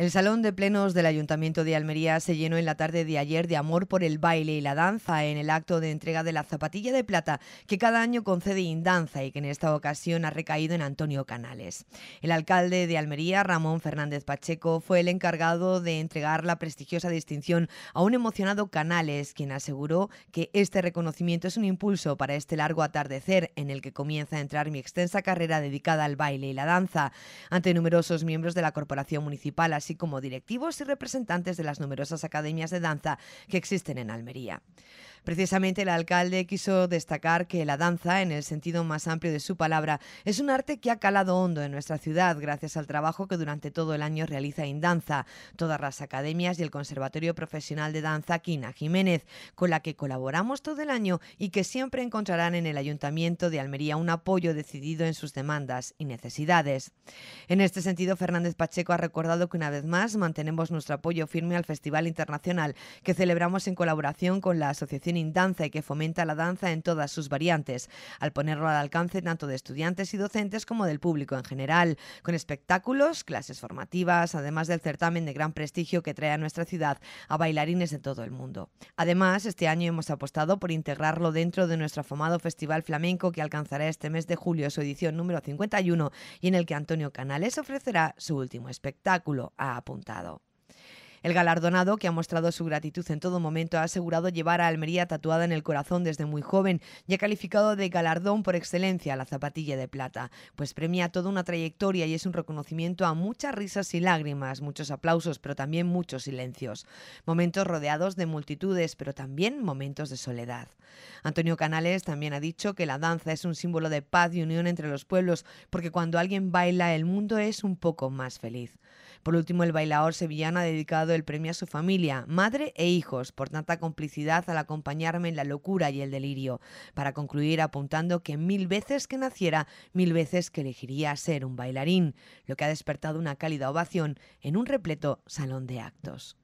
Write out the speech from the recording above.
El salón de plenos del Ayuntamiento de Almería se llenó en la tarde de ayer de amor por el baile y la danza en el acto de entrega de la zapatilla de plata que cada año concede Indanza y que en esta ocasión ha recaído en Antonio Canales. El alcalde de Almería, Ramón Fernández Pacheco, fue el encargado de entregar la prestigiosa distinción a un emocionado Canales, quien aseguró que este reconocimiento es un impulso para este largo atardecer en el que comienza a entrar mi extensa carrera dedicada al baile y la danza. Ante numerosos miembros de la Corporación Municipal, así así como directivos y representantes de las numerosas academias de danza que existen en Almería. Precisamente el alcalde quiso destacar que la danza, en el sentido más amplio de su palabra, es un arte que ha calado hondo en nuestra ciudad gracias al trabajo que durante todo el año realiza Indanza, todas las academias y el Conservatorio Profesional de Danza Quina Jiménez, con la que colaboramos todo el año y que siempre encontrarán en el Ayuntamiento de Almería un apoyo decidido en sus demandas y necesidades. En este sentido, Fernández Pacheco ha recordado que una vez más mantenemos nuestro apoyo firme al Festival Internacional que celebramos en colaboración con la Asociación in Danza y que fomenta la danza en todas sus variantes, al ponerlo al alcance tanto de estudiantes y docentes como del público en general, con espectáculos, clases formativas, además del certamen de gran prestigio que trae a nuestra ciudad a bailarines de todo el mundo. Además, este año hemos apostado por integrarlo dentro de nuestro afamado Festival Flamenco que alcanzará este mes de julio su edición número 51 y en el que Antonio Canales ofrecerá su último espectáculo, ha apuntado. El galardonado, que ha mostrado su gratitud en todo momento, ha asegurado llevar a Almería tatuada en el corazón desde muy joven y ha calificado de galardón por excelencia la zapatilla de plata, pues premia toda una trayectoria y es un reconocimiento a muchas risas y lágrimas, muchos aplausos, pero también muchos silencios. Momentos rodeados de multitudes, pero también momentos de soledad. Antonio Canales también ha dicho que la danza es un símbolo de paz y unión entre los pueblos, porque cuando alguien baila el mundo es un poco más feliz. Por último, el bailador sevillano ha dedicado el premio a su familia, madre e hijos, por tanta complicidad al acompañarme en la locura y el delirio. Para concluir apuntando que mil veces que naciera, mil veces que elegiría ser un bailarín, lo que ha despertado una cálida ovación en un repleto salón de actos.